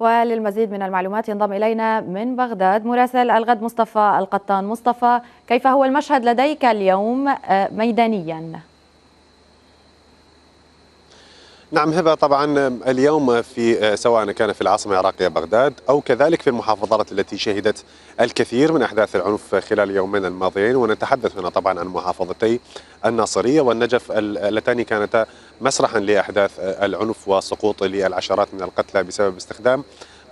وللمزيد من المعلومات ينضم إلينا من بغداد مراسل الغد مصطفى القطان مصطفى كيف هو المشهد لديك اليوم آه، ميدانياً؟ نعم هبه طبعا اليوم في آه، سواء كان في العاصمه العراقيه بغداد او كذلك في المحافظات التي شهدت الكثير من احداث العنف خلال اليومين الماضيين ونتحدث هنا طبعا عن محافظتي الناصريه والنجف اللتان كانتا مسرحا لاحداث آه، العنف وسقوط للعشرات من القتلى بسبب استخدام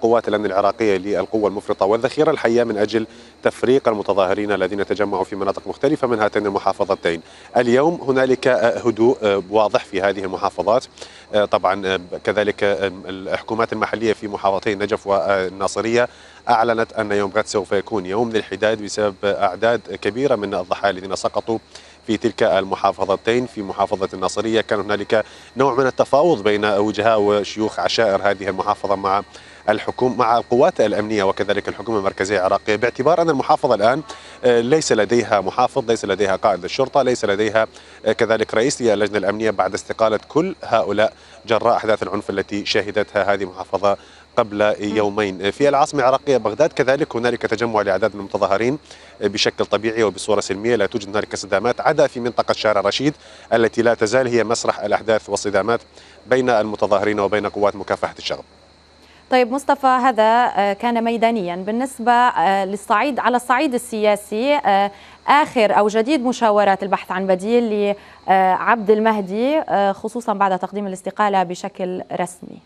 قوات الامن العراقيه للقوه المفرطه والذخيره الحيه من اجل تفريق المتظاهرين الذين تجمعوا في مناطق مختلفه من هاتين المحافظتين. اليوم هنالك آه، هدوء واضح في هذه المحافظات آه، طبعا آه، كذلك آه، الحكومات المحلية في محافظتي النجف والناصرية أعلنت أن يوم غد سوف يكون يوم للحداد بسبب أعداد كبيرة من الضحايا الذين سقطوا في تلك المحافظتين في محافظة الناصرية كان هنالك نوع من التفاوض بين وجهاء وشيوخ عشائر هذه المحافظة مع الحكومة مع القوات الأمنية وكذلك الحكومة المركزية العراقية باعتبار أن المحافظة الآن آه، ليس لديها محافظ ليس لديها قائد الشرطة ليس لديها آه، كذلك رئيس اللجنة الأمنية بعد استقالة كل هؤلاء جراء أحداث العنف التي شهدتها هذه المحافظة قبل يومين آه، في العاصمة العراقية بغداد كذلك هنالك تجمع لأعداد من المتظاهرين بشكل طبيعي وبصورة سلمية لا توجد هنالك صدامات عدا في منطقة شارع رشيد التي لا تزال هي مسرح الأحداث والصدامات بين المتظاهرين وبين قوات مكافحة الشغب طيب مصطفى هذا آه، كان ميدانيا بالنسبة آه، للصعيد على الصعيد السياسي آه، آخر أو جديد مشاورات البحث عن بديل لعبد المهدي خصوصا بعد تقديم الاستقالة بشكل رسمي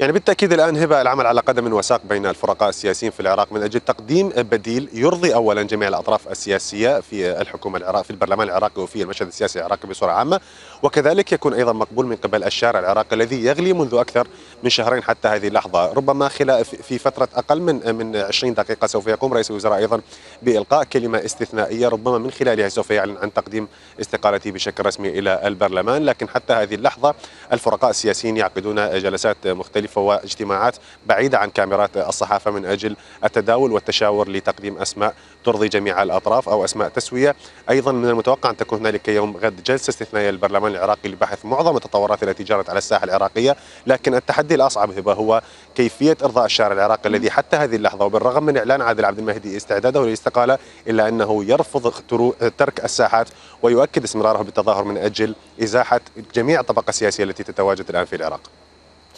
يعني بالتاكيد الان هبه العمل على قدم وساق بين الفرقاء السياسيين في العراق من اجل تقديم بديل يرضي اولا جميع الاطراف السياسيه في الحكومه العراق في البرلمان العراقي وفي المشهد السياسي العراقي بصوره عامه وكذلك يكون ايضا مقبول من قبل الشارع العراقي الذي يغلي منذ اكثر من شهرين حتى هذه اللحظه ربما خلال في فتره اقل من من 20 دقيقه سوف يقوم رئيس الوزراء ايضا بالقاء كلمه استثنائيه ربما من خلالها سوف يعلن عن تقديم استقالته بشكل رسمي الى البرلمان لكن حتى هذه اللحظه الفرقاء السياسيين يعقدون جلسات مختلفه مختلفة واجتماعات بعيدة عن كاميرات الصحافة من أجل التداول والتشاور لتقديم أسماء ترضي جميع الأطراف أو أسماء تسوية أيضا من المتوقع أن تكون هنالك يوم غد جلسة استثنائية للبرلمان العراقي لبحث معظم التطورات التي جرت على الساحة العراقية لكن التحدي الأصعب هبة هو كيفية إرضاء الشارع العراقي الذي حتى هذه اللحظة وبالرغم من إعلان عادل عبد المهدي استعداده للاستقالة إلا أنه يرفض ترك الساحات ويؤكد استمراره بالتظاهر من أجل إزاحة جميع الطبقة السياسية التي تتواجد الآن في العراق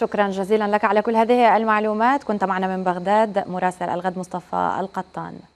شكرا جزيلا لك على كل هذه المعلومات كنت معنا من بغداد مراسل الغد مصطفى القطان